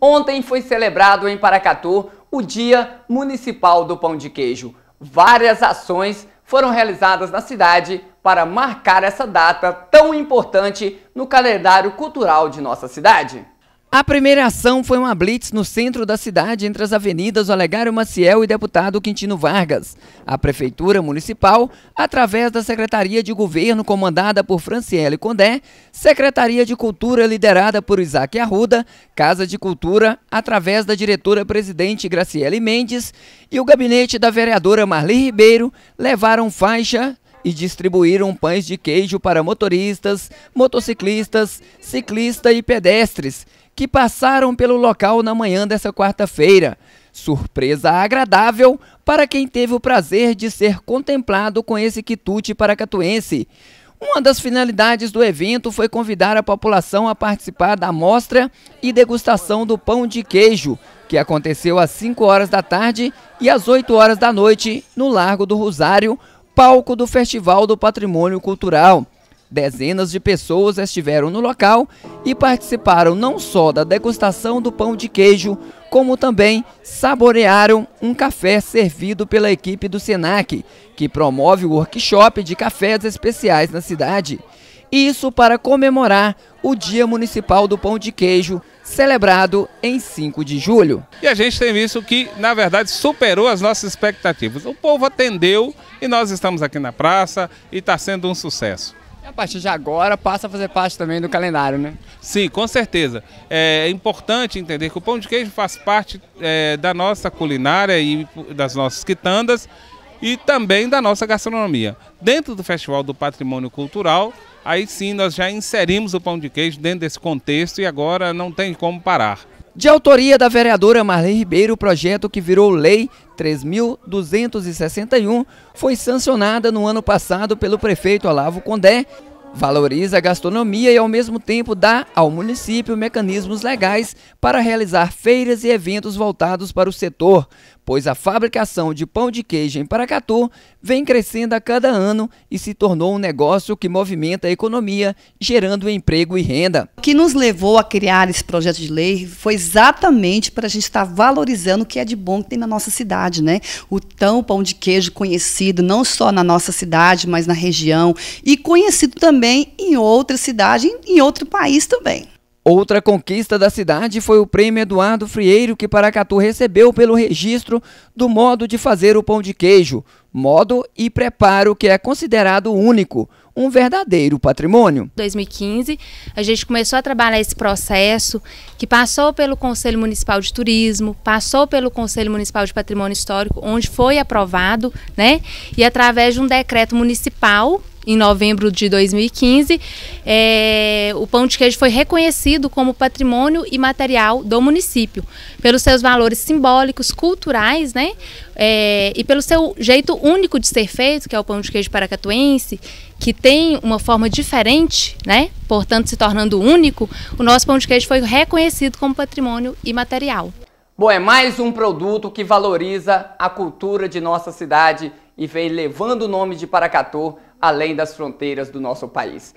Ontem foi celebrado em Paracatu o Dia Municipal do Pão de Queijo. Várias ações foram realizadas na cidade para marcar essa data tão importante no calendário cultural de nossa cidade. A primeira ação foi uma blitz no centro da cidade, entre as avenidas Olegário Maciel e deputado Quintino Vargas. A Prefeitura Municipal, através da Secretaria de Governo comandada por Franciele Condé, Secretaria de Cultura liderada por Isaac Arruda, Casa de Cultura, através da diretora-presidente Graciele Mendes e o gabinete da vereadora Marli Ribeiro, levaram faixa e distribuíram pães de queijo para motoristas, motociclistas, ciclistas e pedestres que passaram pelo local na manhã dessa quarta-feira. Surpresa agradável para quem teve o prazer de ser contemplado com esse quitute paracatuense. Uma das finalidades do evento foi convidar a população a participar da mostra e degustação do pão de queijo, que aconteceu às 5 horas da tarde e às 8 horas da noite no Largo do Rosário, palco do Festival do Patrimônio Cultural. Dezenas de pessoas estiveram no local e participaram não só da degustação do pão de queijo, como também saborearam um café servido pela equipe do SENAC, que promove o workshop de cafés especiais na cidade. Isso para comemorar o Dia Municipal do Pão de Queijo, celebrado em 5 de julho. E a gente tem visto que, na verdade, superou as nossas expectativas. O povo atendeu e nós estamos aqui na praça e está sendo um sucesso a partir de agora passa a fazer parte também do calendário, né? Sim, com certeza. É, é importante entender que o pão de queijo faz parte é, da nossa culinária e das nossas quitandas e também da nossa gastronomia. Dentro do Festival do Patrimônio Cultural, aí sim nós já inserimos o pão de queijo dentro desse contexto e agora não tem como parar. De autoria da vereadora Marlene Ribeiro, o projeto que virou Lei 3.261 foi sancionada no ano passado pelo prefeito Olavo Condé, valoriza a gastronomia e ao mesmo tempo dá ao município mecanismos legais para realizar feiras e eventos voltados para o setor, pois a fabricação de pão de queijo em Paracatu vem crescendo a cada ano e se tornou um negócio que movimenta a economia, gerando emprego e renda que nos levou a criar esse projeto de lei foi exatamente para a gente estar tá valorizando o que é de bom que tem na nossa cidade, né? O tão pão de queijo conhecido não só na nossa cidade, mas na região e conhecido também em outra cidade, em outro país também. Outra conquista da cidade foi o prêmio Eduardo Frieiro que Paracatu recebeu pelo registro do modo de fazer o pão de queijo, modo e preparo que é considerado único um verdadeiro patrimônio. Em 2015, a gente começou a trabalhar esse processo que passou pelo Conselho Municipal de Turismo, passou pelo Conselho Municipal de Patrimônio Histórico, onde foi aprovado, né? E através de um decreto municipal em novembro de 2015, é, o pão de queijo foi reconhecido como patrimônio imaterial do município, pelos seus valores simbólicos, culturais, né? É, e pelo seu jeito único de ser feito, que é o pão de queijo paracatuense, que tem uma forma diferente, né? Portanto, se tornando único, o nosso pão de queijo foi reconhecido como patrimônio imaterial. Bom, é mais um produto que valoriza a cultura de nossa cidade e vem levando o nome de Paracatu além das fronteiras do nosso país.